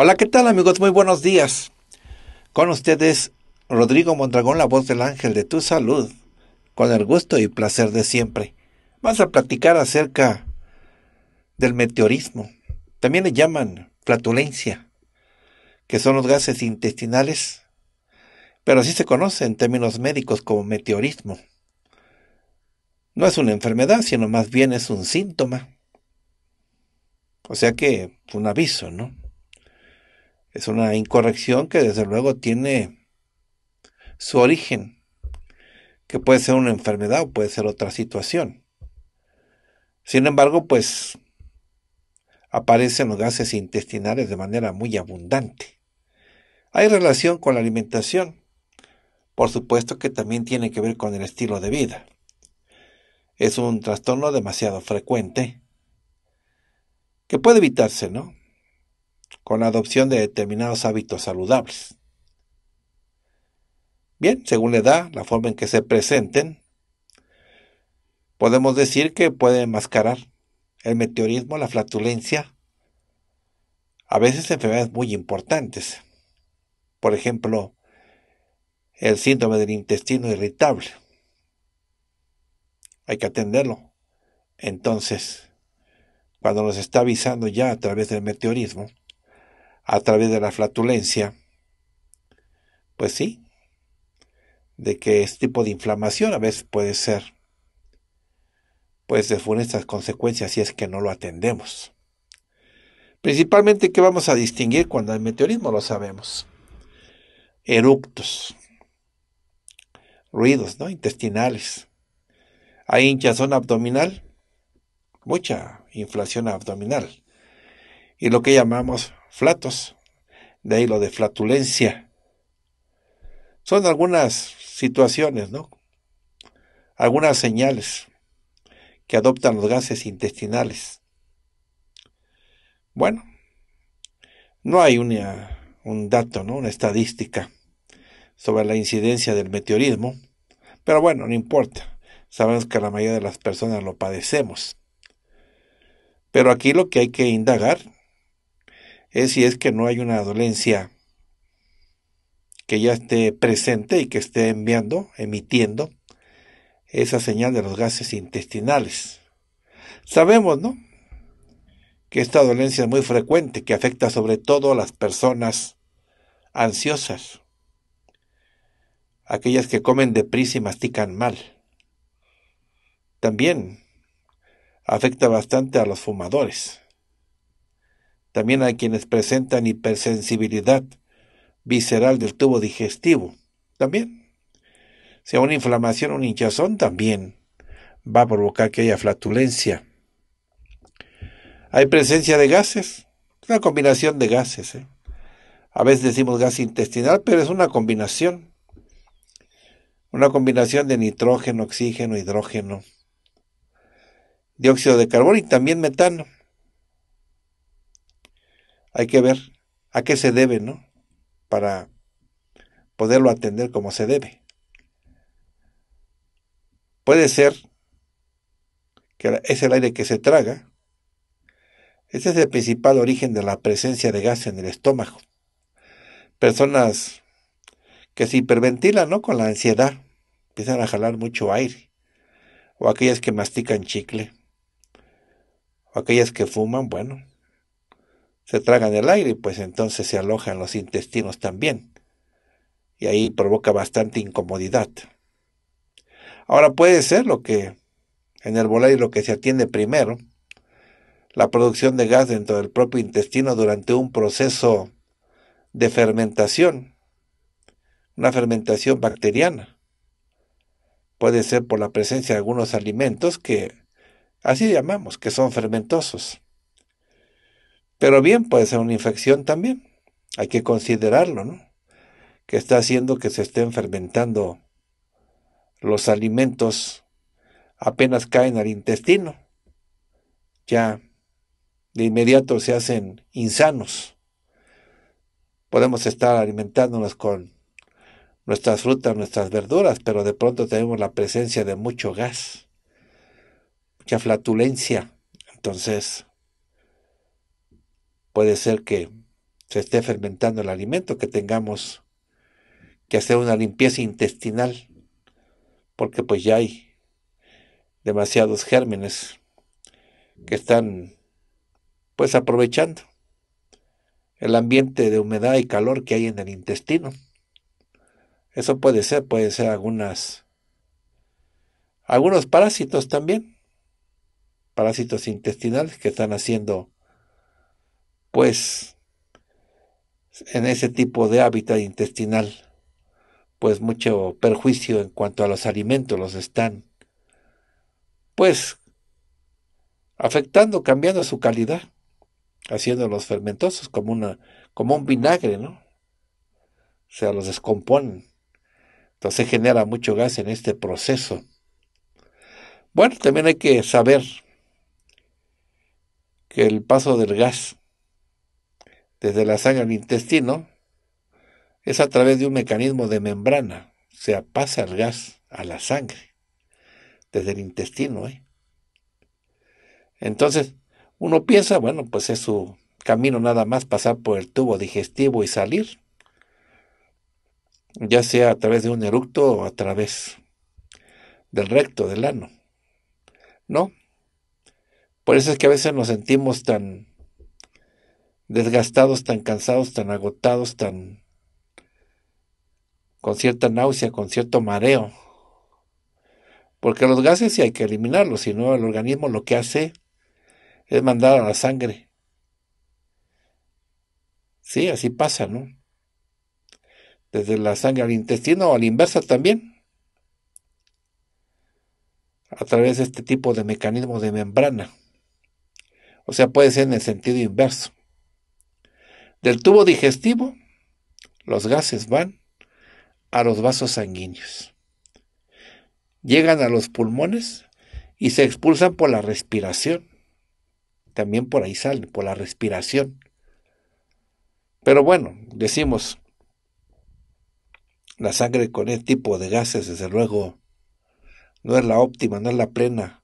Hola, ¿qué tal amigos? Muy buenos días. Con ustedes, Rodrigo Mondragón, la voz del ángel de tu salud, con el gusto y placer de siempre. Vamos a platicar acerca del meteorismo. También le llaman flatulencia, que son los gases intestinales, pero así se conoce en términos médicos como meteorismo. No es una enfermedad, sino más bien es un síntoma. O sea que un aviso, ¿no? Es una incorrección que desde luego tiene su origen, que puede ser una enfermedad o puede ser otra situación. Sin embargo, pues aparecen los gases intestinales de manera muy abundante. Hay relación con la alimentación, por supuesto que también tiene que ver con el estilo de vida. Es un trastorno demasiado frecuente que puede evitarse, ¿no? con la adopción de determinados hábitos saludables. Bien, según la edad, la forma en que se presenten, podemos decir que puede enmascarar el meteorismo, la flatulencia, a veces enfermedades muy importantes. Por ejemplo, el síndrome del intestino irritable. Hay que atenderlo. Entonces, cuando nos está avisando ya a través del meteorismo, a través de la flatulencia, pues sí, de que este tipo de inflamación a veces puede ser pues de funestas consecuencias si es que no lo atendemos. Principalmente ¿qué vamos a distinguir cuando hay meteorismo, lo sabemos. Eructos, ruidos ¿no? intestinales, hay hinchazón abdominal, mucha inflación abdominal y lo que llamamos flatos, de ahí lo de flatulencia. Son algunas situaciones, ¿no? Algunas señales que adoptan los gases intestinales. Bueno, no hay una, un dato, ¿no? una estadística sobre la incidencia del meteorismo, pero bueno, no importa. Sabemos que la mayoría de las personas lo padecemos. Pero aquí lo que hay que indagar es si es que no hay una dolencia que ya esté presente y que esté enviando, emitiendo esa señal de los gases intestinales. Sabemos, ¿no? Que esta dolencia es muy frecuente, que afecta sobre todo a las personas ansiosas, aquellas que comen deprisa y mastican mal. También afecta bastante a los fumadores también hay quienes presentan hipersensibilidad visceral del tubo digestivo, también. Si hay una inflamación, un hinchazón, también va a provocar que haya flatulencia. Hay presencia de gases, una combinación de gases. ¿eh? A veces decimos gas intestinal, pero es una combinación. Una combinación de nitrógeno, oxígeno, hidrógeno, dióxido de carbono y también metano hay que ver a qué se debe, ¿no? Para poderlo atender como se debe. Puede ser que es el aire que se traga. Ese es el principal origen de la presencia de gas en el estómago. Personas que se hiperventilan, ¿no? Con la ansiedad, empiezan a jalar mucho aire. O aquellas que mastican chicle. O aquellas que fuman, bueno, se tragan el aire y pues entonces se aloja en los intestinos también. Y ahí provoca bastante incomodidad. Ahora puede ser lo que en el y lo que se atiende primero, la producción de gas dentro del propio intestino durante un proceso de fermentación, una fermentación bacteriana. Puede ser por la presencia de algunos alimentos que así llamamos, que son fermentosos. Pero bien, puede ser una infección también. Hay que considerarlo, ¿no? Que está haciendo que se estén fermentando los alimentos apenas caen al intestino. Ya de inmediato se hacen insanos. Podemos estar alimentándonos con nuestras frutas, nuestras verduras, pero de pronto tenemos la presencia de mucho gas, mucha flatulencia. Entonces, Puede ser que se esté fermentando el alimento, que tengamos que hacer una limpieza intestinal, porque pues ya hay demasiados gérmenes que están pues aprovechando el ambiente de humedad y calor que hay en el intestino. Eso puede ser, puede ser algunas algunos parásitos también, parásitos intestinales que están haciendo pues en ese tipo de hábitat intestinal, pues mucho perjuicio en cuanto a los alimentos los están, pues afectando, cambiando su calidad, haciéndolos fermentosos como una, como un vinagre, ¿no? O sea, los descomponen. Entonces genera mucho gas en este proceso. Bueno, también hay que saber que el paso del gas desde la sangre al intestino es a través de un mecanismo de membrana, o sea, pasa el gas a la sangre, desde el intestino. ¿eh? Entonces, uno piensa, bueno, pues es su camino nada más pasar por el tubo digestivo y salir, ya sea a través de un eructo o a través del recto, del ano. ¿No? Por eso es que a veces nos sentimos tan desgastados, tan cansados, tan agotados, tan con cierta náusea, con cierto mareo. Porque los gases sí hay que eliminarlos, si no el organismo lo que hace es mandar a la sangre. Sí, así pasa, ¿no? Desde la sangre al intestino o a la inversa también. A través de este tipo de mecanismo de membrana. O sea, puede ser en el sentido inverso. Del tubo digestivo, los gases van a los vasos sanguíneos. Llegan a los pulmones y se expulsan por la respiración. También por ahí salen, por la respiración. Pero bueno, decimos, la sangre con este tipo de gases, desde luego, no es la óptima, no es la plena.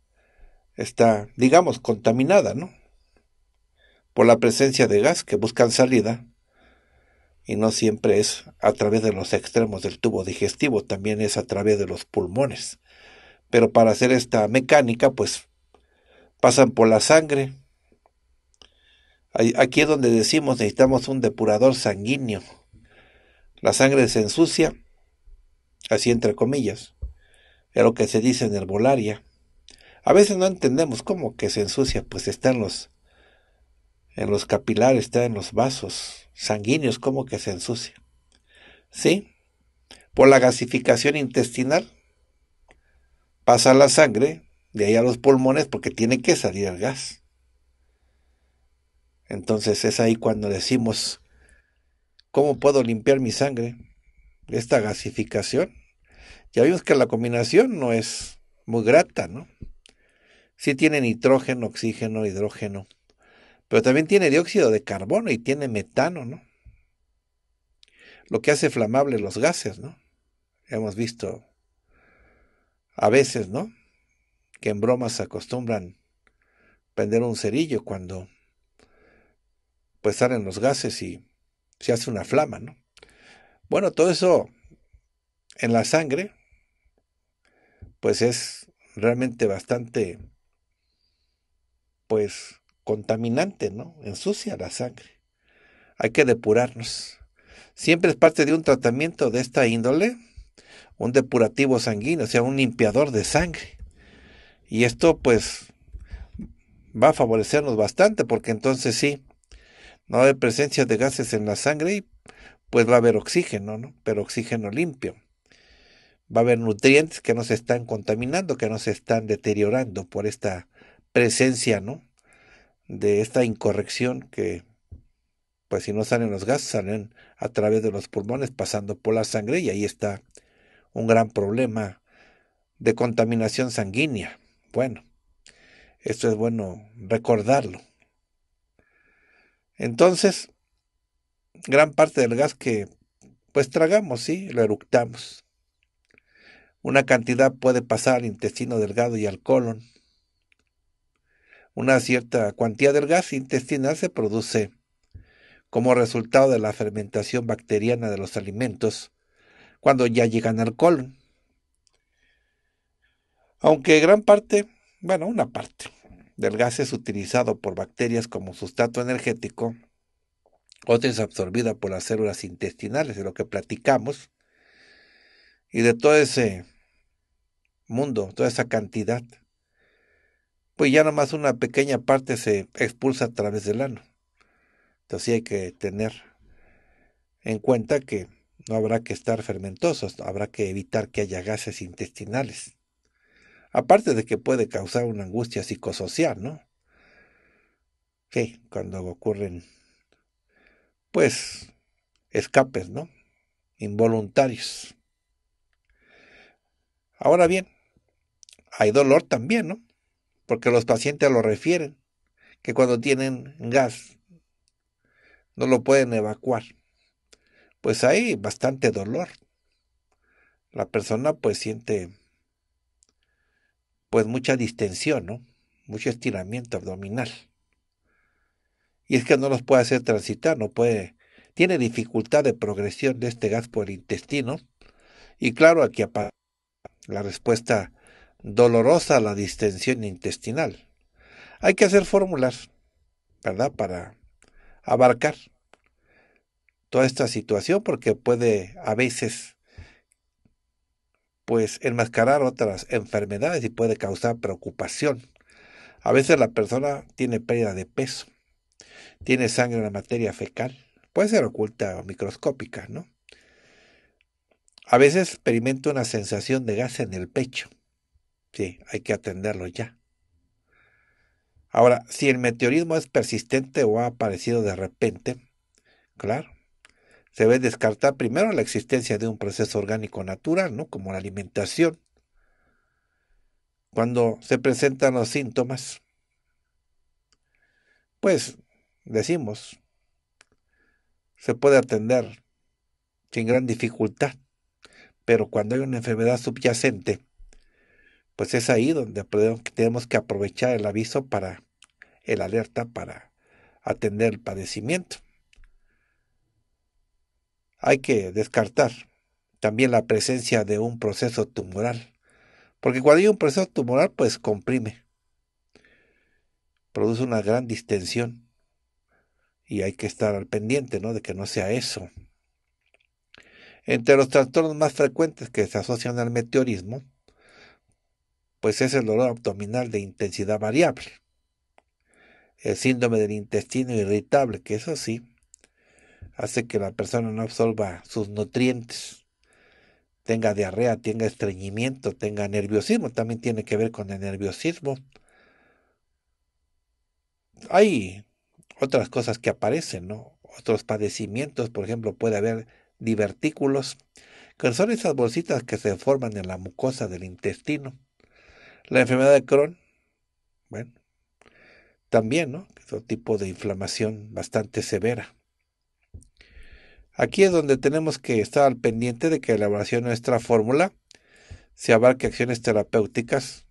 Está, digamos, contaminada, ¿no? por la presencia de gas que buscan salida y no siempre es a través de los extremos del tubo digestivo, también es a través de los pulmones. Pero para hacer esta mecánica, pues pasan por la sangre. Aquí es donde decimos necesitamos un depurador sanguíneo. La sangre se ensucia, así entre comillas, es lo que se dice en herbolaria. A veces no entendemos cómo que se ensucia, pues están los en los capilares, está en los vasos sanguíneos, como que se ensucia. ¿Sí? Por la gasificación intestinal, pasa la sangre de ahí a los pulmones porque tiene que salir el gas. Entonces es ahí cuando decimos, ¿cómo puedo limpiar mi sangre esta gasificación? Ya vimos que la combinación no es muy grata, ¿no? Sí tiene nitrógeno, oxígeno, hidrógeno. Pero también tiene dióxido de carbono y tiene metano, ¿no? Lo que hace flamables los gases, ¿no? Hemos visto a veces, ¿no? Que en bromas acostumbran prender un cerillo cuando pues salen los gases y se hace una flama, ¿no? Bueno, todo eso en la sangre, pues es realmente bastante, pues, contaminante, ¿no? Ensucia la sangre. Hay que depurarnos. Siempre es parte de un tratamiento de esta índole, un depurativo sanguíneo, o sea, un limpiador de sangre. Y esto pues va a favorecernos bastante porque entonces sí, no hay presencia de gases en la sangre y pues va a haber oxígeno, ¿no? Pero oxígeno limpio. Va a haber nutrientes que no se están contaminando, que no se están deteriorando por esta presencia, ¿no? de esta incorrección que, pues si no salen los gases, salen a través de los pulmones pasando por la sangre y ahí está un gran problema de contaminación sanguínea. Bueno, esto es bueno recordarlo. Entonces, gran parte del gas que pues tragamos, sí, lo eructamos. Una cantidad puede pasar al intestino delgado y al colon. Una cierta cuantía del gas intestinal se produce como resultado de la fermentación bacteriana de los alimentos cuando ya llegan al colon. Aunque gran parte, bueno, una parte del gas es utilizado por bacterias como sustrato energético, otra es absorbida por las células intestinales, de lo que platicamos, y de todo ese mundo, toda esa cantidad pues ya nomás una pequeña parte se expulsa a través del ano. Entonces hay que tener en cuenta que no habrá que estar fermentosos, habrá que evitar que haya gases intestinales. Aparte de que puede causar una angustia psicosocial, ¿no? Sí, cuando ocurren, pues, escapes, ¿no? Involuntarios. Ahora bien, hay dolor también, ¿no? porque los pacientes lo refieren, que cuando tienen gas no lo pueden evacuar. Pues hay bastante dolor. La persona pues siente pues mucha distensión, ¿no? Mucho estiramiento abdominal. Y es que no los puede hacer transitar, no puede tiene dificultad de progresión de este gas por el intestino. Y claro, aquí aparece la respuesta dolorosa la distensión intestinal. Hay que hacer fórmulas, ¿verdad? Para abarcar toda esta situación porque puede a veces pues enmascarar otras enfermedades y puede causar preocupación. A veces la persona tiene pérdida de peso, tiene sangre en la materia fecal, puede ser oculta o microscópica, ¿no? A veces experimenta una sensación de gas en el pecho, Sí, hay que atenderlo ya. Ahora, si el meteorismo es persistente o ha aparecido de repente, claro, se ve descartar primero la existencia de un proceso orgánico natural, ¿no? Como la alimentación. Cuando se presentan los síntomas, pues decimos, se puede atender sin gran dificultad, pero cuando hay una enfermedad subyacente, pues es ahí donde tenemos que aprovechar el aviso para el alerta para atender el padecimiento. Hay que descartar también la presencia de un proceso tumoral, porque cuando hay un proceso tumoral, pues comprime, produce una gran distensión y hay que estar al pendiente ¿no? de que no sea eso. Entre los trastornos más frecuentes que se asocian al meteorismo, pues es el dolor abdominal de intensidad variable. El síndrome del intestino irritable, que eso sí, hace que la persona no absorba sus nutrientes, tenga diarrea, tenga estreñimiento, tenga nerviosismo, también tiene que ver con el nerviosismo. Hay otras cosas que aparecen, ¿no? Otros padecimientos, por ejemplo, puede haber divertículos, que son esas bolsitas que se forman en la mucosa del intestino. La enfermedad de Crohn, bueno, también, ¿no? Es un tipo de inflamación bastante severa. Aquí es donde tenemos que estar al pendiente de que la elaboración de nuestra fórmula se abarque acciones terapéuticas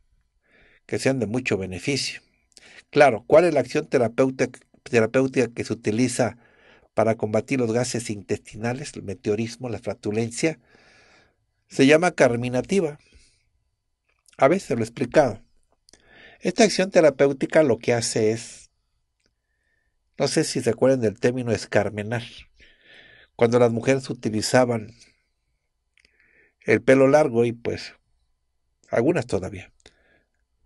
que sean de mucho beneficio. Claro, ¿cuál es la acción terapéutica que se utiliza para combatir los gases intestinales, el meteorismo, la flatulencia? Se llama carminativa. A veces lo he explicado. Esta acción terapéutica lo que hace es, no sé si se acuerdan del término escarmenar, cuando las mujeres utilizaban el pelo largo y pues algunas todavía,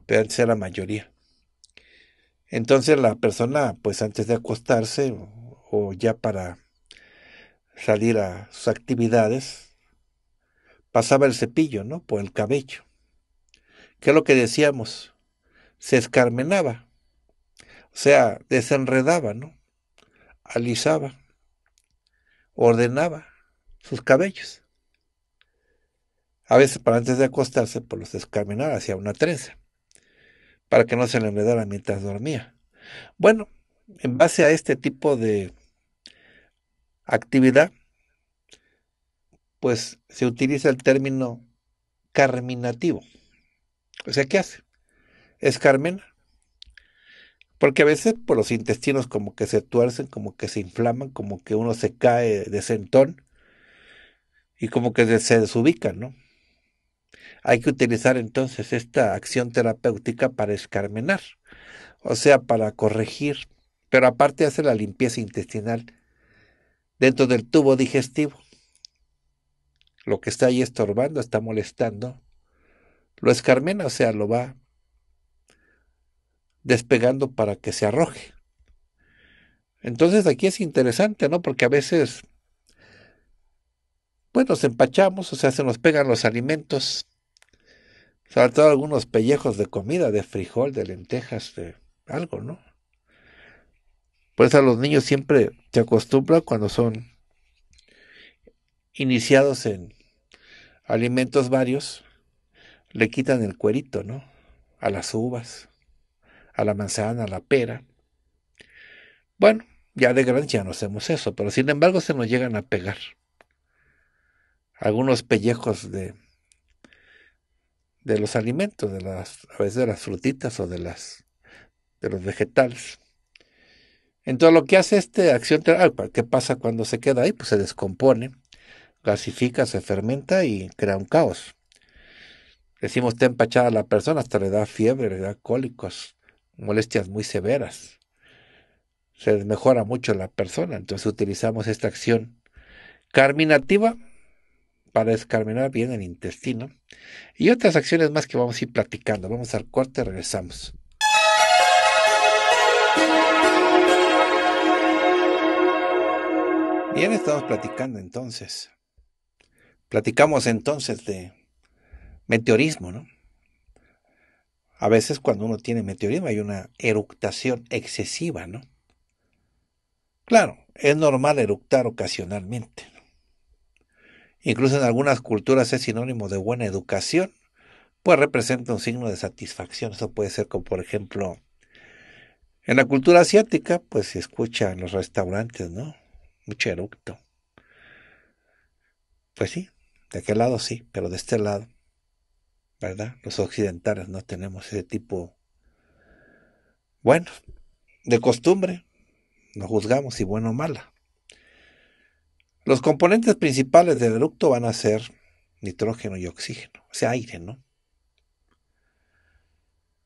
pero antes era la mayoría. Entonces la persona pues antes de acostarse o ya para salir a sus actividades pasaba el cepillo, ¿no? Por el cabello. ¿Qué es lo que decíamos? Se escarmenaba, o sea, desenredaba, ¿no? Alisaba, ordenaba sus cabellos. A veces para antes de acostarse, pues los escarmenaba hacia una trenza, para que no se le enredara mientras dormía. Bueno, en base a este tipo de actividad, pues se utiliza el término carminativo. O sea, ¿qué hace? Escarmena. Porque a veces por los intestinos como que se tuercen, como que se inflaman, como que uno se cae de sentón y como que se desubican, ¿no? Hay que utilizar entonces esta acción terapéutica para escarmenar, o sea, para corregir, pero aparte hace la limpieza intestinal dentro del tubo digestivo. Lo que está ahí estorbando, está molestando, lo escarmena, o sea, lo va despegando para que se arroje. Entonces aquí es interesante, ¿no? Porque a veces, bueno nos empachamos, o sea, se nos pegan los alimentos, sobre todo algunos pellejos de comida, de frijol, de lentejas, de algo, ¿no? Por eso a los niños siempre se acostumbra cuando son iniciados en alimentos varios, le quitan el cuerito, ¿no? A las uvas, a la manzana, a la pera. Bueno, ya de gran ya no hacemos eso, pero sin embargo se nos llegan a pegar. Algunos pellejos de, de los alimentos, de las, a veces de las frutitas o de, las, de los vegetales. Entonces lo que hace este acción, ah, ¿qué pasa cuando se queda ahí? Pues se descompone, gasifica, se fermenta y crea un caos decimos está empachada la persona, hasta le da fiebre, le da cólicos, molestias muy severas. Se mejora mucho la persona, entonces utilizamos esta acción carminativa para escarminar bien el intestino y otras acciones más que vamos a ir platicando. Vamos al corte, regresamos. Bien, estamos platicando entonces. Platicamos entonces de Meteorismo, ¿no? A veces cuando uno tiene meteorismo hay una eructación excesiva, ¿no? Claro, es normal eructar ocasionalmente. Incluso en algunas culturas es sinónimo de buena educación, pues representa un signo de satisfacción. Eso puede ser como, por ejemplo, en la cultura asiática, pues se escucha en los restaurantes, ¿no? Mucho eructo. Pues sí, de aquel lado sí, pero de este lado ¿verdad? Los occidentales no tenemos ese tipo, bueno, de costumbre, no juzgamos si bueno o mala. Los componentes principales del eructo van a ser nitrógeno y oxígeno, o sea, aire, ¿no?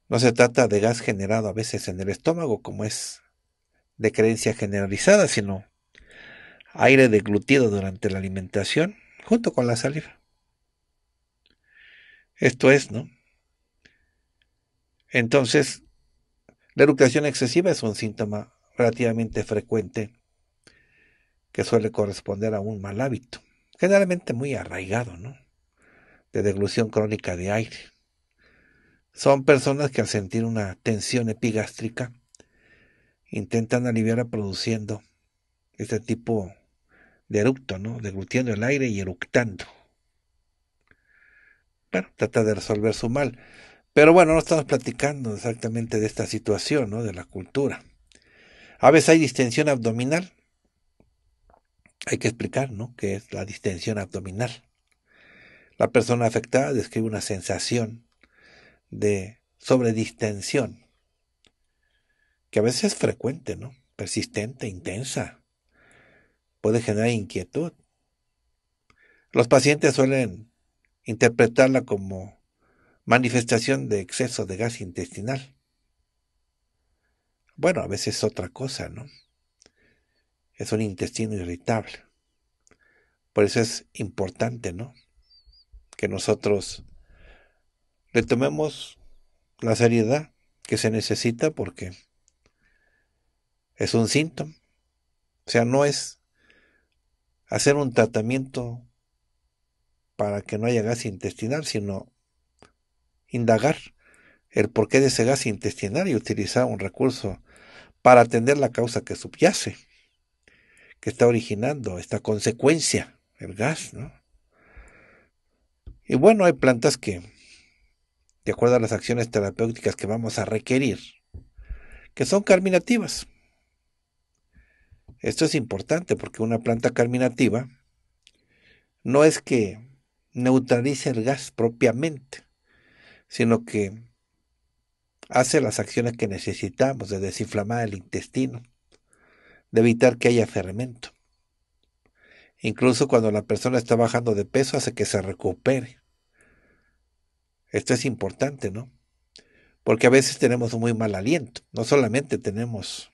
No se trata de gas generado a veces en el estómago, como es de creencia generalizada, sino aire deglutido durante la alimentación junto con la saliva. Esto es, ¿no? Entonces, la eructación excesiva es un síntoma relativamente frecuente que suele corresponder a un mal hábito, generalmente muy arraigado, ¿no? De deglución crónica de aire. Son personas que al sentir una tensión epigástrica intentan aliviarla produciendo este tipo de eructo, ¿no? Deglutiendo el aire y eructando bueno, trata de resolver su mal. Pero bueno, no estamos platicando exactamente de esta situación, ¿no? De la cultura. A veces hay distensión abdominal. Hay que explicar, ¿no? ¿Qué es la distensión abdominal? La persona afectada describe una sensación de sobredistensión, que a veces es frecuente, ¿no? Persistente, intensa. Puede generar inquietud. Los pacientes suelen interpretarla como manifestación de exceso de gas intestinal. Bueno, a veces es otra cosa, ¿no? Es un intestino irritable. Por eso es importante, ¿no? Que nosotros le tomemos la seriedad que se necesita porque es un síntoma. O sea, no es hacer un tratamiento para que no haya gas intestinal, sino indagar el porqué de ese gas intestinal y utilizar un recurso para atender la causa que subyace, que está originando esta consecuencia, el gas, ¿no? Y bueno, hay plantas que, de acuerdo a las acciones terapéuticas que vamos a requerir, que son carminativas. Esto es importante porque una planta carminativa no es que neutraliza el gas propiamente, sino que hace las acciones que necesitamos de desinflamar el intestino, de evitar que haya fermento. Incluso cuando la persona está bajando de peso hace que se recupere. Esto es importante, ¿no? Porque a veces tenemos muy mal aliento. No solamente tenemos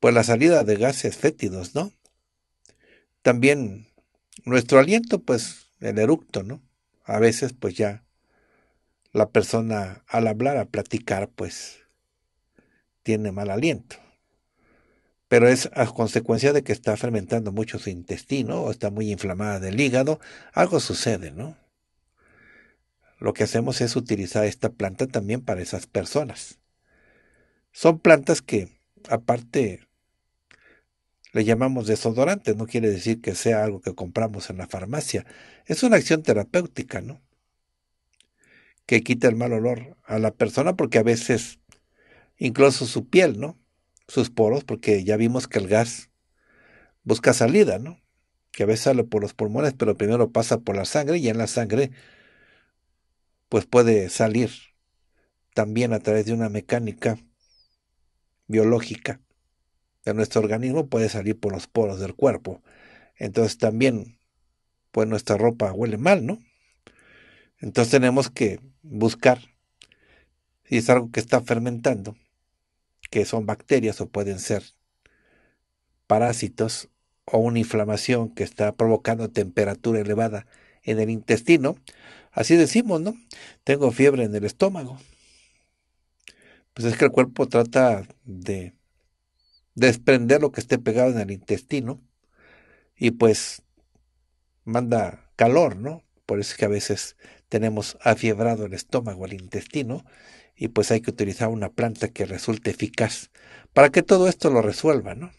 pues la salida de gases fétidos, ¿no? También nuestro aliento, pues, el eructo, ¿no? A veces, pues ya, la persona al hablar, a platicar, pues, tiene mal aliento. Pero es a consecuencia de que está fermentando mucho su intestino o está muy inflamada del hígado, algo sucede, ¿no? Lo que hacemos es utilizar esta planta también para esas personas. Son plantas que, aparte le llamamos desodorante, no quiere decir que sea algo que compramos en la farmacia. Es una acción terapéutica, ¿no? Que quita el mal olor a la persona porque a veces incluso su piel, ¿no? Sus poros, porque ya vimos que el gas busca salida, ¿no? Que a veces sale por los pulmones, pero primero pasa por la sangre y en la sangre pues puede salir también a través de una mecánica biológica de nuestro organismo puede salir por los poros del cuerpo. Entonces también, pues nuestra ropa huele mal, ¿no? Entonces tenemos que buscar si es algo que está fermentando, que son bacterias o pueden ser parásitos o una inflamación que está provocando temperatura elevada en el intestino. Así decimos, ¿no? Tengo fiebre en el estómago. Pues es que el cuerpo trata de desprender lo que esté pegado en el intestino y pues manda calor, ¿no? Por eso es que a veces tenemos afiebrado el estómago, el intestino, y pues hay que utilizar una planta que resulte eficaz para que todo esto lo resuelva, ¿no?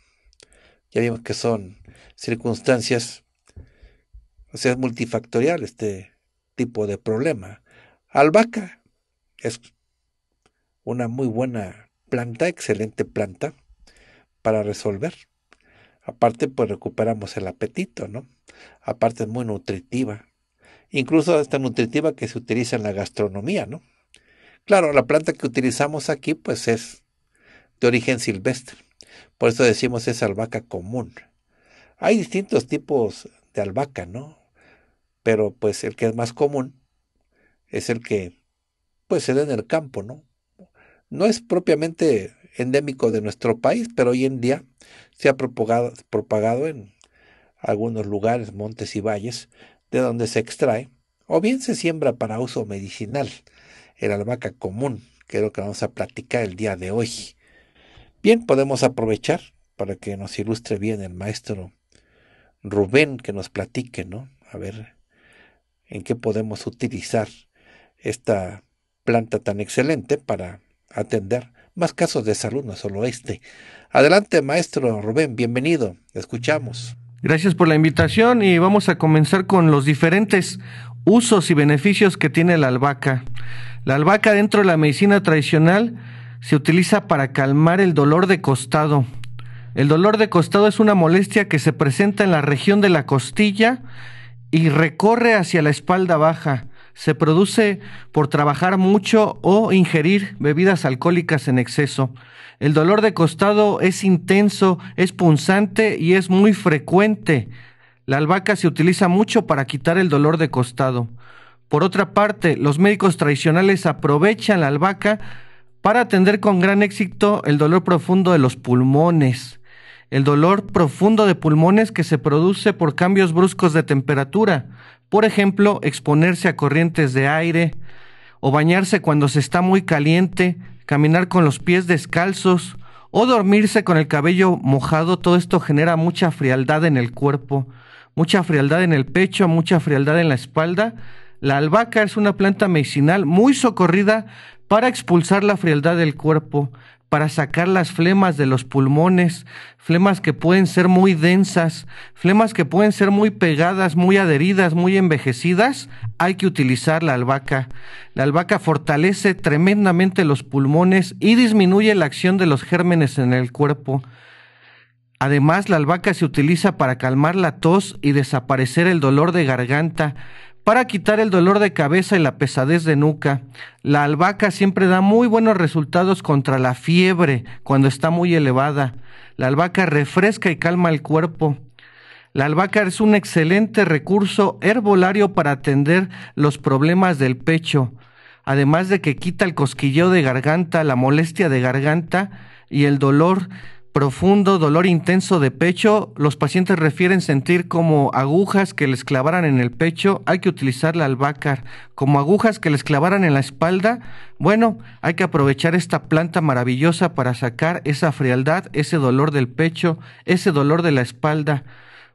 Ya vimos que son circunstancias, o sea, es multifactorial este tipo de problema. Albahaca es una muy buena planta, excelente planta, para resolver. Aparte, pues recuperamos el apetito, ¿no? Aparte es muy nutritiva. Incluso esta nutritiva que se utiliza en la gastronomía, ¿no? Claro, la planta que utilizamos aquí, pues es de origen silvestre. Por eso decimos es albahaca común. Hay distintos tipos de albahaca, ¿no? Pero pues el que es más común es el que pues se da en el campo, ¿no? No es propiamente endémico de nuestro país, pero hoy en día se ha propagado, en algunos lugares, montes y valles, de donde se extrae, o bien se siembra para uso medicinal, el albahaca común, que es lo que vamos a platicar el día de hoy. Bien, podemos aprovechar para que nos ilustre bien el maestro Rubén, que nos platique, ¿no? A ver en qué podemos utilizar esta planta tan excelente para atender más casos de salud, no solo este. Adelante, maestro Rubén, bienvenido, escuchamos. Gracias por la invitación y vamos a comenzar con los diferentes usos y beneficios que tiene la albahaca. La albahaca dentro de la medicina tradicional se utiliza para calmar el dolor de costado. El dolor de costado es una molestia que se presenta en la región de la costilla y recorre hacia la espalda baja se produce por trabajar mucho o ingerir bebidas alcohólicas en exceso. El dolor de costado es intenso, es punzante y es muy frecuente. La albahaca se utiliza mucho para quitar el dolor de costado. Por otra parte, los médicos tradicionales aprovechan la albahaca para atender con gran éxito el dolor profundo de los pulmones. El dolor profundo de pulmones que se produce por cambios bruscos de temperatura, por ejemplo, exponerse a corrientes de aire o bañarse cuando se está muy caliente, caminar con los pies descalzos o dormirse con el cabello mojado, todo esto genera mucha frialdad en el cuerpo, mucha frialdad en el pecho, mucha frialdad en la espalda. La albahaca es una planta medicinal muy socorrida para expulsar la frialdad del cuerpo, para sacar las flemas de los pulmones, flemas que pueden ser muy densas, flemas que pueden ser muy pegadas, muy adheridas, muy envejecidas, hay que utilizar la albahaca. La albahaca fortalece tremendamente los pulmones y disminuye la acción de los gérmenes en el cuerpo. Además, la albahaca se utiliza para calmar la tos y desaparecer el dolor de garganta para quitar el dolor de cabeza y la pesadez de nuca. La albahaca siempre da muy buenos resultados contra la fiebre cuando está muy elevada. La albahaca refresca y calma el cuerpo. La albahaca es un excelente recurso herbolario para atender los problemas del pecho, además de que quita el cosquilleo de garganta, la molestia de garganta y el dolor profundo, dolor intenso de pecho. Los pacientes refieren sentir como agujas que les clavaran en el pecho. Hay que utilizar la albahaca. Como agujas que les clavaran en la espalda. Bueno, hay que aprovechar esta planta maravillosa para sacar esa frialdad, ese dolor del pecho, ese dolor de la espalda.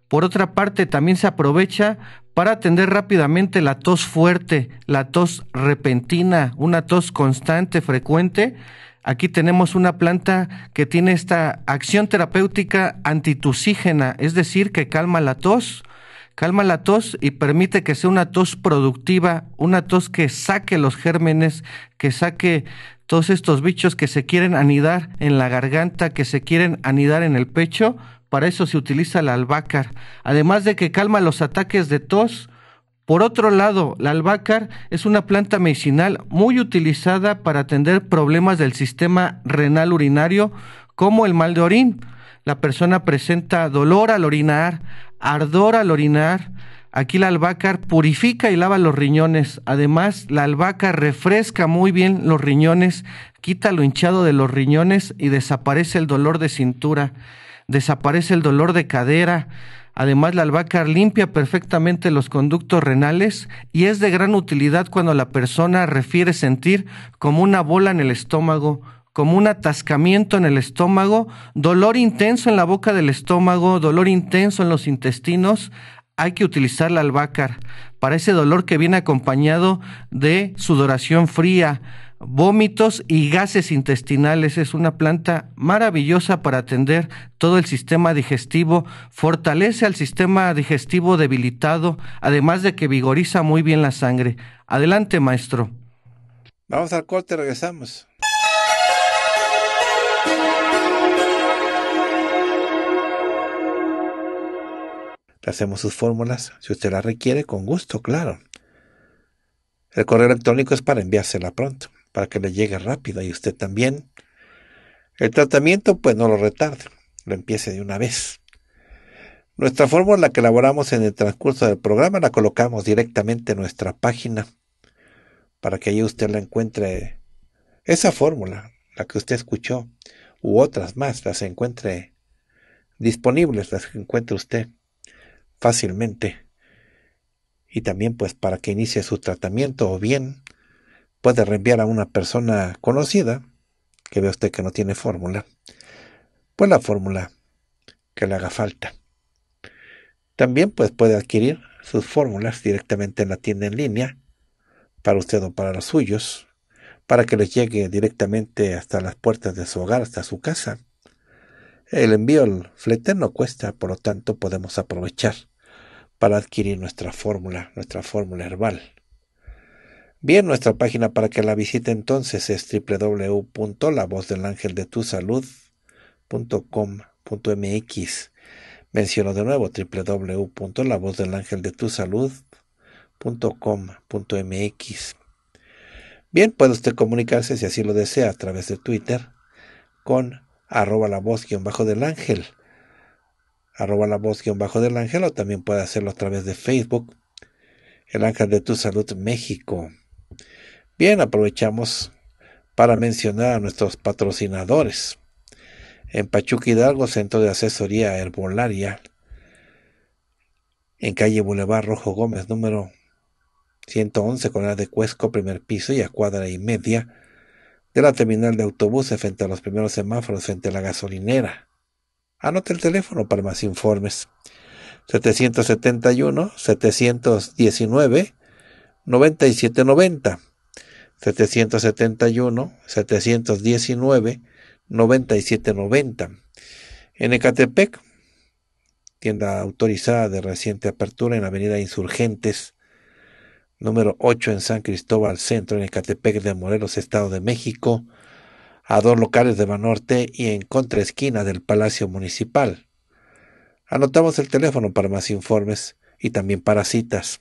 Por otra parte, también se aprovecha para atender rápidamente la tos fuerte, la tos repentina, una tos constante, frecuente Aquí tenemos una planta que tiene esta acción terapéutica antitusígena, es decir, que calma la tos, calma la tos y permite que sea una tos productiva, una tos que saque los gérmenes, que saque todos estos bichos que se quieren anidar en la garganta, que se quieren anidar en el pecho. Para eso se utiliza la albácar. Además de que calma los ataques de tos, por otro lado, la albácar es una planta medicinal muy utilizada para atender problemas del sistema renal urinario como el mal de orín. La persona presenta dolor al orinar, ardor al orinar. Aquí la albahaca purifica y lava los riñones. Además, la albahaca refresca muy bien los riñones, quita lo hinchado de los riñones y desaparece el dolor de cintura desaparece el dolor de cadera. Además, la albahaca limpia perfectamente los conductos renales y es de gran utilidad cuando la persona refiere sentir como una bola en el estómago, como un atascamiento en el estómago, dolor intenso en la boca del estómago, dolor intenso en los intestinos, hay que utilizar la albahaca para ese dolor que viene acompañado de sudoración fría, vómitos y gases intestinales. Es una planta maravillosa para atender todo el sistema digestivo, fortalece al sistema digestivo debilitado, además de que vigoriza muy bien la sangre. Adelante, maestro. Vamos al corte, regresamos. hacemos sus fórmulas, si usted las requiere, con gusto, claro. El correo electrónico es para enviársela pronto para que le llegue rápido y usted también. El tratamiento pues no lo retarde, lo empiece de una vez. Nuestra fórmula que elaboramos en el transcurso del programa la colocamos directamente en nuestra página para que allí usted la encuentre. Esa fórmula, la que usted escuchó, u otras más, las encuentre disponibles, las encuentre usted fácilmente. Y también pues para que inicie su tratamiento o bien puede reenviar a una persona conocida, que ve usted que no tiene fórmula, pues la fórmula que le haga falta. También pues puede adquirir sus fórmulas directamente en la tienda en línea, para usted o para los suyos, para que les llegue directamente hasta las puertas de su hogar, hasta su casa. El envío, al flete no cuesta, por lo tanto podemos aprovechar para adquirir nuestra fórmula, nuestra fórmula herbal. Bien, nuestra página para que la visite entonces es www.lavozdelangeldetusalud.com.mx. Menciono de nuevo www.lavozdelangeldetusalud.com.mx. Bien, puede usted comunicarse si así lo desea a través de Twitter con arroba la voz guión bajo del ángel arroba la voz guión bajo del ángel o también puede hacerlo a través de Facebook El Ángel de Tu Salud México. Bien, aprovechamos para mencionar a nuestros patrocinadores. En Pachuca Hidalgo, Centro de Asesoría Herbolaria, en calle Boulevard Rojo Gómez, número 111, con la de Cuesco, primer piso y a cuadra y media de la terminal de autobuses frente a los primeros semáforos, frente a la gasolinera. Anote el teléfono para más informes. 771 719 9790 771, 719, 9790. En Ecatepec, tienda autorizada de reciente apertura en Avenida Insurgentes, número 8 en San Cristóbal Centro, en Ecatepec de Morelos, Estado de México, a dos locales de Manorte y en contraesquina del Palacio Municipal. Anotamos el teléfono para más informes y también para citas.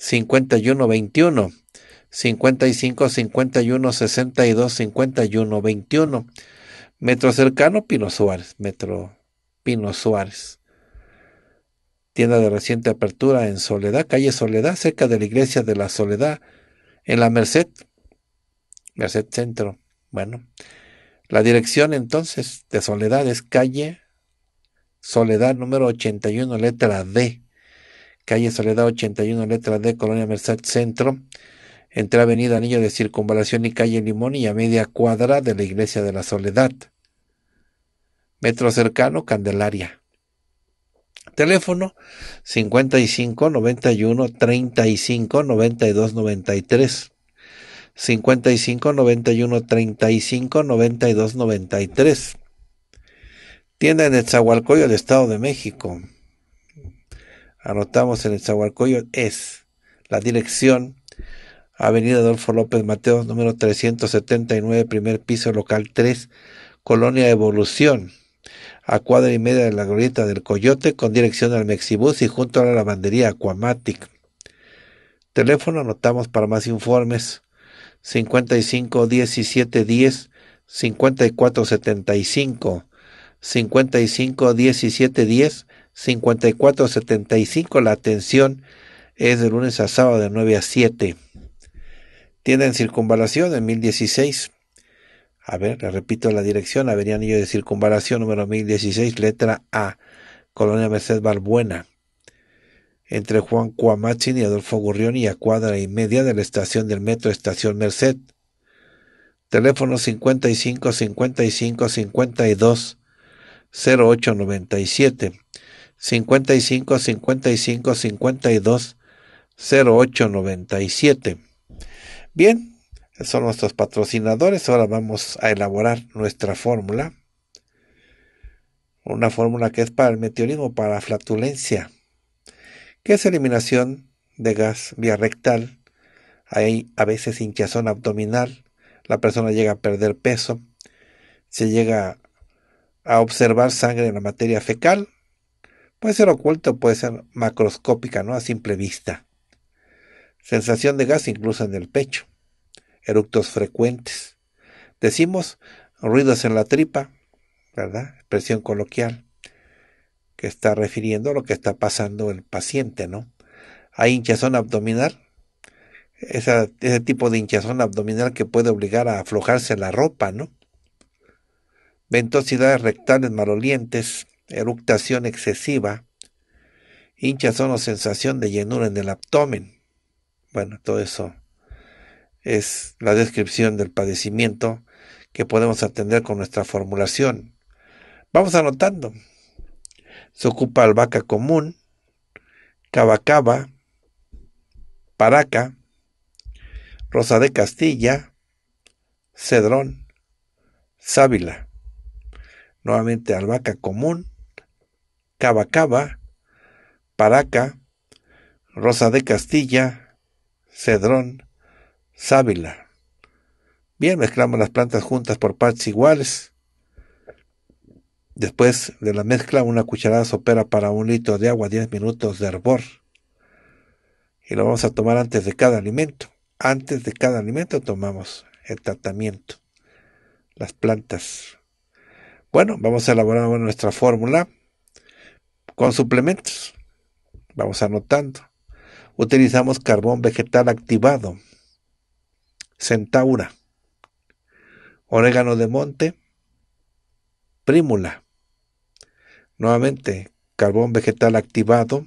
21 55 51 62 51 21. Metro cercano Pino Suárez, Metro Pino Suárez. Tienda de reciente apertura en Soledad, calle Soledad, cerca de la iglesia de la Soledad, en la Merced, Merced Centro. Bueno, la dirección entonces de Soledad es calle Soledad número 81, letra D calle Soledad 81, letra D, Colonia Merced Centro, entre Avenida Anillo de Circunvalación y Calle Limón y a media cuadra de la Iglesia de la Soledad. Metro cercano, Candelaria. Teléfono 55 91 35 92 93. 55 91 35 92 93. Tienda en el Etzahualcoyo, el Estado de México anotamos en el Zaguarcoyo es la dirección Avenida Adolfo López Mateos, número 379, primer piso, local 3, Colonia Evolución, a cuadra y media de la glorieta del Coyote, con dirección al Mexibus y junto a la lavandería Aquamatic. Teléfono anotamos para más informes 55 17 10 54 75 55 17 10 5475, La atención es de lunes a sábado de 9 a 7. Tienda en circunvalación en 1016. A ver, le repito la dirección, Avenida Anillo de Circunvalación número 1016, letra A, Colonia Merced Balbuena, entre Juan Cuamachin y Adolfo Gurrión y a cuadra y media de la estación del metro Estación Merced. Teléfono 55 55 52 0897. 55 55 52 08 97. Bien, son nuestros patrocinadores. Ahora vamos a elaborar nuestra fórmula. Una fórmula que es para el meteorismo, para la flatulencia, que es eliminación de gas vía rectal. Hay a veces hinchazón abdominal. La persona llega a perder peso. Se llega a observar sangre en la materia fecal Puede ser oculta, puede ser macroscópica, ¿no? A simple vista. Sensación de gas incluso en el pecho. Eructos frecuentes. Decimos ruidos en la tripa, ¿verdad? Expresión coloquial que está refiriendo a lo que está pasando el paciente, ¿no? Hay hinchazón abdominal, ese tipo de hinchazón abdominal que puede obligar a aflojarse la ropa, ¿no? Ventosidades rectales malolientes, eructación excesiva, hinchazón o sensación de llenura en el abdomen. Bueno, todo eso es la descripción del padecimiento que podemos atender con nuestra formulación. Vamos anotando. Se ocupa albahaca común, cabacaba, paraca, rosa de castilla, cedrón, sábila. Nuevamente albahaca común, Cava Cava, Paraca, Rosa de Castilla, Cedrón, Sábila. Bien, mezclamos las plantas juntas por partes iguales. Después de la mezcla, una cucharada sopera para un litro de agua, 10 minutos de hervor. Y lo vamos a tomar antes de cada alimento. Antes de cada alimento tomamos el tratamiento, las plantas. Bueno, vamos a elaborar nuestra fórmula con suplementos. Vamos anotando. Utilizamos carbón vegetal activado, centaura, orégano de monte, prímula. Nuevamente, carbón vegetal activado,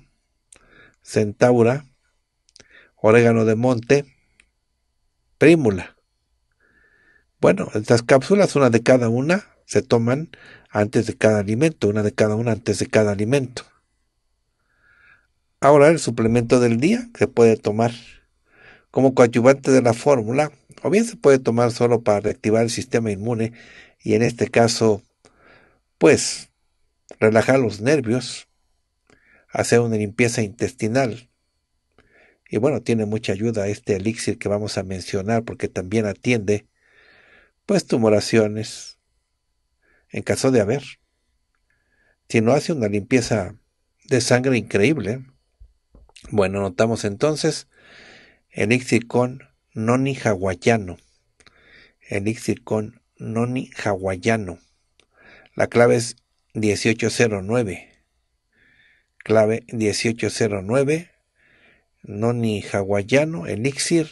centaura, orégano de monte, prímula. Bueno, estas cápsulas, una de cada una, se toman antes de cada alimento, una de cada una antes de cada alimento. Ahora el suplemento del día se puede tomar como coadyuvante de la fórmula, o bien se puede tomar solo para reactivar el sistema inmune y en este caso, pues, relajar los nervios, hacer una limpieza intestinal. Y bueno, tiene mucha ayuda este elixir que vamos a mencionar porque también atiende, pues, tumoraciones, en caso de haber. si no hace una limpieza de sangre increíble. Bueno, notamos entonces elixir con noni hawaiano. Elixir con noni hawaiano. La clave es 1809. Clave 1809. Noni hawaiano, elixir.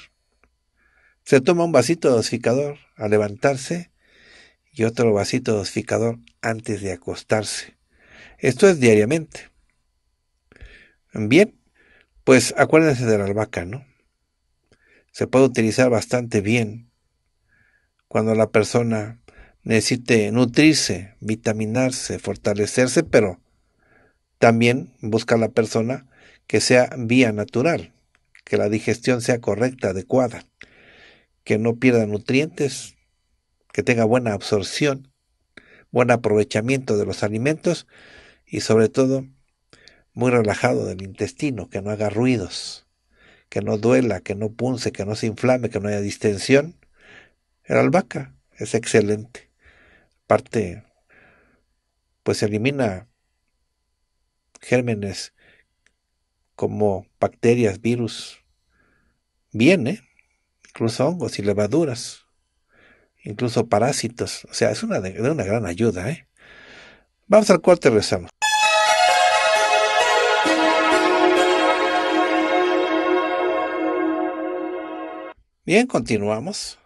Se toma un vasito de dosificador A levantarse y otro vasito dosificador antes de acostarse. Esto es diariamente. Bien, pues acuérdense de la albahaca, ¿no? Se puede utilizar bastante bien cuando la persona necesite nutrirse, vitaminarse, fortalecerse, pero también busca a la persona que sea vía natural, que la digestión sea correcta, adecuada, que no pierda nutrientes, que tenga buena absorción, buen aprovechamiento de los alimentos y sobre todo muy relajado del intestino, que no haga ruidos, que no duela, que no punce, que no se inflame, que no haya distensión. El albahaca es excelente. parte pues elimina gérmenes como bacterias, virus, viene, ¿eh? incluso hongos y levaduras incluso parásitos. O sea, es una de, una gran ayuda. ¿eh? Vamos al cuarto y rezamos. Bien, continuamos.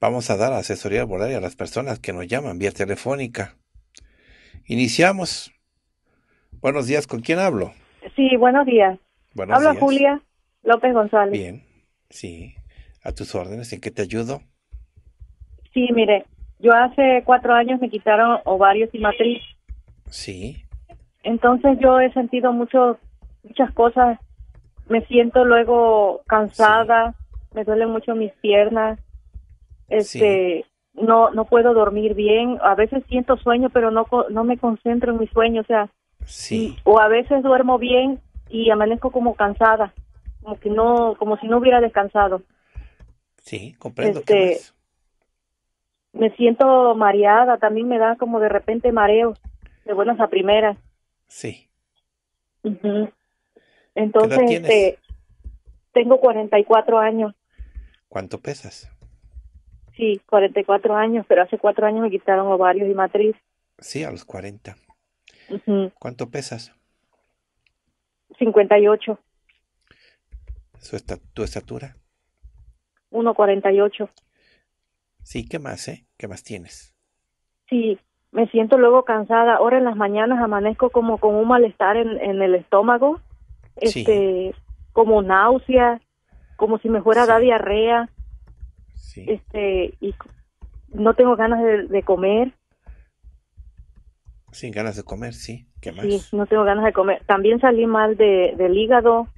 Vamos a dar asesoría laboral a las personas que nos llaman vía telefónica. Iniciamos. Buenos días, ¿con quién hablo? Sí, buenos días. Habla Julia López González. Bien, sí. A tus órdenes, ¿en qué te ayudo? Sí, mire, yo hace cuatro años me quitaron ovarios y matriz. Sí. Entonces yo he sentido mucho, muchas cosas. Me siento luego cansada, me duelen mucho mis piernas. Este, no no puedo dormir bien. A veces siento sueño, pero no no me concentro en mi sueño, o sea. Sí. o a veces duermo bien y amanezco como cansada, como que no como si no hubiera descansado. Sí, comprendo. Este, me siento mareada, también me da como de repente mareos, de buenas a primeras. Sí. Entonces, este, tengo 44 años. ¿Cuánto pesas? Sí, 44 años, pero hace cuatro años me quitaron ovarios y matriz. Sí, a los 40. ¿Cuánto ¿Cuánto pesas? 58. ¿Su esta, ¿Tu estatura? 1,48. Sí, ¿qué más, eh? ¿Qué más tienes? Sí, me siento luego cansada. Ahora en las mañanas amanezco como con un malestar en, el estómago, este, como náusea, como si me fuera a dar diarrea. Sí. Este, y no tengo ganas de, comer. Sin ganas de comer, sí. ¿Qué más? Sí, no tengo ganas de comer. También salí mal de, del hígado.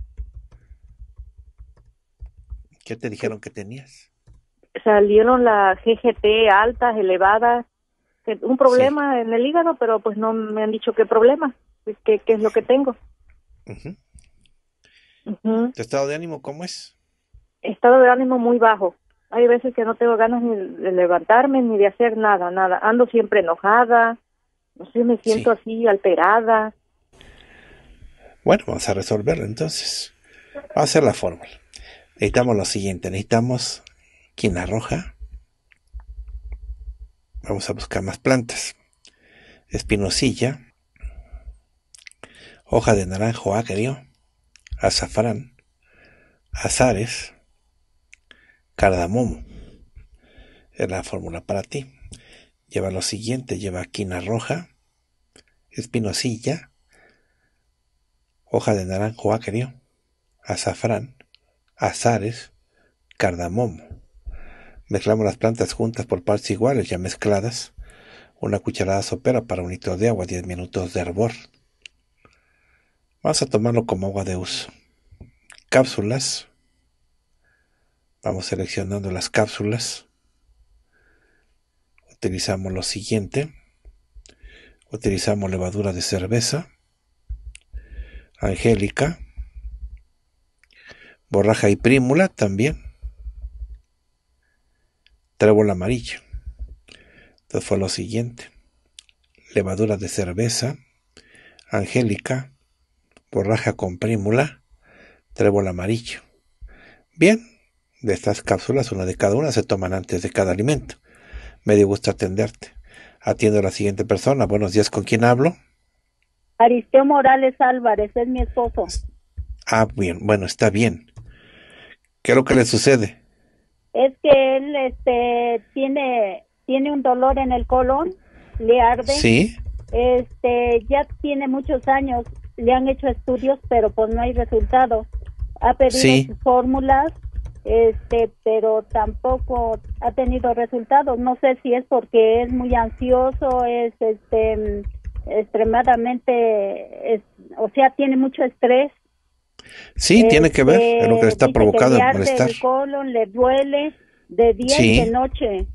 ¿Qué te dijeron que tenías? salieron las GGT altas, elevadas, un problema en el hígado, pero pues no me han dicho qué problema, pues, qué, es lo que tengo. ¿Tu estado de ánimo cómo es? Estado de ánimo muy bajo. Hay veces que no tengo ganas ni de levantarme ni de hacer nada, nada. Ando siempre enojada, no sé, me siento así alterada. Bueno, vamos a resolverlo entonces. Vamos a hacer la fórmula. Necesitamos lo siguiente, necesitamos quina roja Vamos a buscar más plantas. Espinosilla, hoja de naranjo agrio, azafrán, azares, cardamomo. Es la fórmula para ti. Lleva lo siguiente, lleva quina roja, espinosilla, hoja de naranjo agrio, azafrán, azares, cardamomo. Mezclamos las plantas juntas por partes iguales ya mezcladas. Una cucharada sopera para un litro de agua, 10 minutos de hervor. Vamos a tomarlo como agua de uso. Cápsulas. Vamos seleccionando las cápsulas. Utilizamos lo siguiente. Utilizamos levadura de cerveza. Angélica. Borraja y prímula también trébol amarillo. Entonces fue lo siguiente. Levadura de cerveza, angélica, borraja con prímula, trébol amarillo. Bien, de estas cápsulas, una de cada una, se toman antes de cada alimento. Me dio gusto atenderte. Atiendo a la siguiente persona. Buenos días, ¿con quién hablo? Aristeo Morales Álvarez, es mi esposo. Ah, bien, bueno, está bien. ¿Qué es lo que le sucede? es que él este tiene tiene un dolor en el colon, le arde. Sí. Este ya tiene muchos años, le han hecho estudios, pero pues no hay resultado. Ha pedido sus fórmulas, este, pero tampoco ha tenido resultados. No sé si es porque es muy ansioso, es este mm, extremadamente, o sea, tiene mucho estrés Sí, tiene que ver, en lo que está este, provocado el malestar. colon le duele de día y de noche,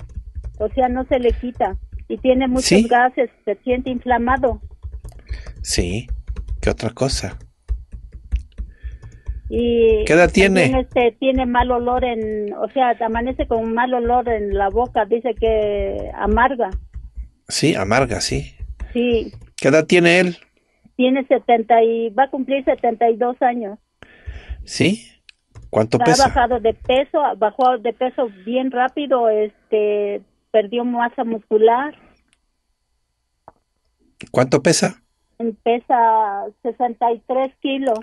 o sea, no se le quita y tiene muchos gases, se siente inflamado. Sí, ¿qué otra cosa? Y ¿Qué edad tiene? Este, tiene mal olor en, o sea, amanece con mal olor en la boca, dice que amarga. Sí, amarga, sí. Sí. ¿Qué edad tiene él? tiene 70 y va a cumplir 72 años. ¿Sí? ¿Cuánto ha pesa? Ha bajado de peso, bajó de peso bien rápido, este, perdió masa muscular. ¿Cuánto pesa? Pesa 63 kilos.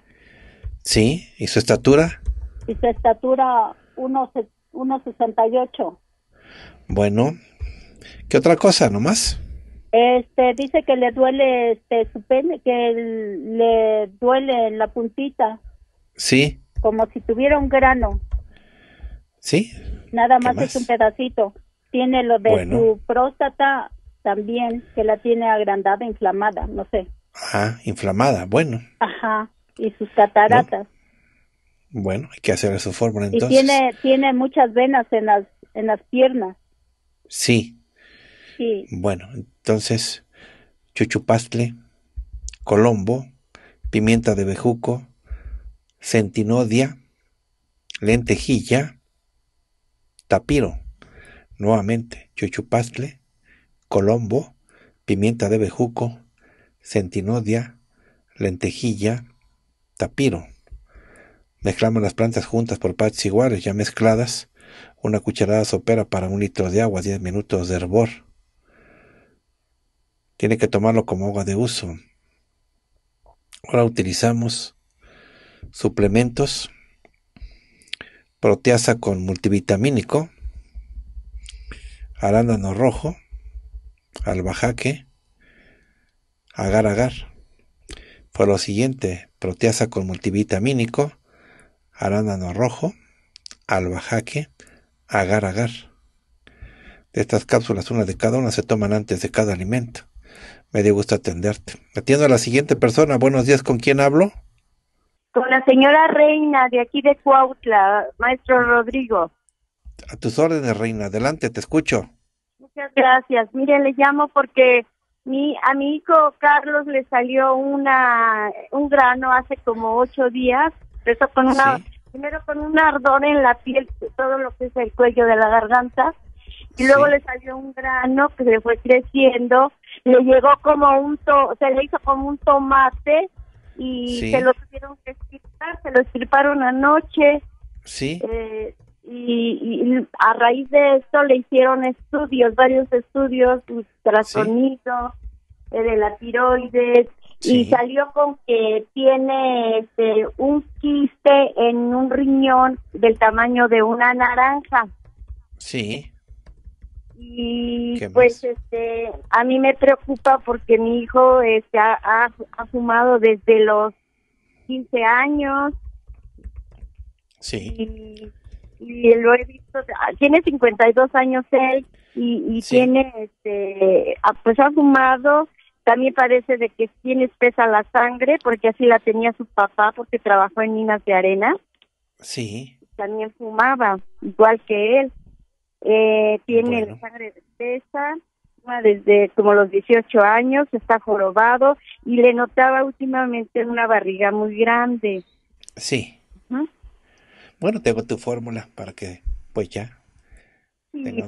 Sí, ¿y su estatura? Y su estatura 1,68. Bueno, ¿qué otra cosa nomás? Este, dice que le duele este su pene, que le duele la puntita. Sí. Como si tuviera un grano. Sí. Nada más, es un pedacito. Tiene lo de su próstata también, que la tiene agrandada, inflamada, no sé. Ajá, ah, inflamada, bueno. Ajá, y sus cataratas. Bueno, hay que hacerle su fórmula entonces. Y tiene, tiene muchas venas en las, en las piernas. Sí. Sí. Bueno, entonces, chuchupastle, colombo, pimienta de bejuco, centinodia, lentejilla, tapiro. Nuevamente, chuchupastle, colombo, pimienta de bejuco, centinodia, lentejilla, tapiro. Mezclamos las plantas juntas por partes iguales, ya mezcladas. Una cucharada sopera para un litro de agua, 10 minutos de hervor tiene que tomarlo como agua de uso. Ahora utilizamos suplementos, proteasa con multivitamínico, arándano rojo, albajaque, agar agar. Fue lo siguiente, proteasa con multivitamínico, arándano rojo, albajaque, agar agar. De estas cápsulas, una de cada una se toman antes de cada alimento. Me dio gusto atenderte. Atiendo a la siguiente persona. Buenos días, ¿con quién hablo? Con la señora Reina, de aquí de Cuautla, maestro Rodrigo. A tus órdenes, Reina. Adelante, te escucho. Muchas gracias. Miren, le llamo porque mi, a mi hijo Carlos le salió una, un grano hace como ocho días. Empezó con una, primero con un ardor en la piel, todo lo que es el cuello de la garganta. Y luego le salió un grano que se fue creciendo le llegó como un se le hizo como un tomate y se lo tuvieron que estirpar, se lo estirparon anoche. Sí. Eh, y, a raíz de esto le hicieron estudios, varios estudios, ultrasonidos eh, de la tiroides y salió con que tiene este, un quiste en un riñón del tamaño de una naranja. Sí. Y pues este, a mí me preocupa porque mi hijo este, ha, fumado desde los 15 años. Sí. Y, lo he visto, ah, tiene 52 años él y, tiene, este, ah, pues ha fumado, también parece de que tiene espesa la sangre porque así la tenía su papá porque trabajó en minas de arena. Sí. También fumaba, igual que él. Eh, tiene sangre de pesa, desde como los 18 años, está jorobado y le notaba últimamente una barriga muy grande. Sí. Bueno, tengo tu fórmula para que, pues ya.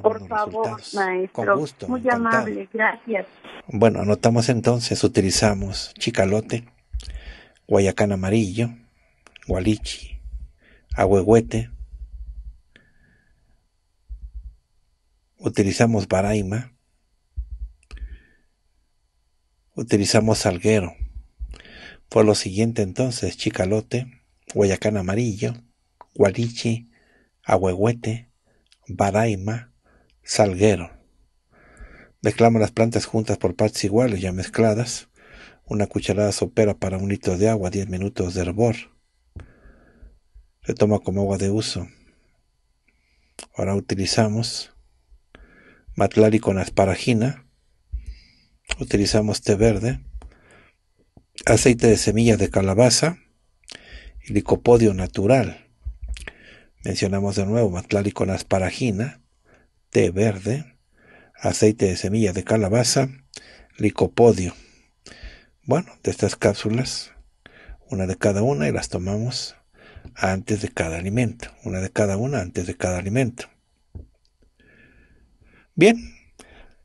por favor, maestro. Muy amable, gracias. Bueno, anotamos entonces, utilizamos chicalote, guayacán amarillo, gualichi, ahuehuete, utilizamos baraima, utilizamos salguero. Por lo siguiente entonces, chicalote, guayacán amarillo, guarichi, ahuehuete, baraima, salguero. Mezclamos las plantas juntas por partes iguales ya mezcladas. Una cucharada sopera para un litro de agua, 10 minutos de hervor. Se toma como agua de uso. Ahora utilizamos matlari con asparagina, utilizamos té verde, aceite de semilla de calabaza y licopodio natural. Mencionamos de nuevo matlari con asparagina, té verde, aceite de semilla de calabaza, licopodio. Bueno, de estas cápsulas, una de cada una y las tomamos antes de cada alimento, una de cada una antes de cada alimento. Bien,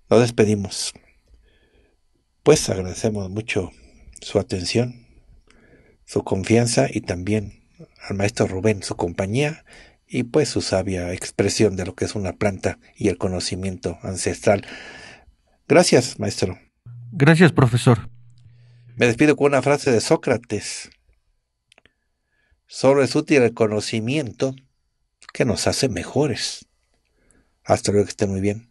nos despedimos. Pues agradecemos mucho su atención, su confianza y también al maestro Rubén su compañía y pues su sabia expresión de lo que es una planta y el conocimiento ancestral. Gracias, maestro. Gracias, profesor. Me despido con una frase de Sócrates. Solo es útil el conocimiento que nos hace mejores. Hasta luego, que esté muy bien.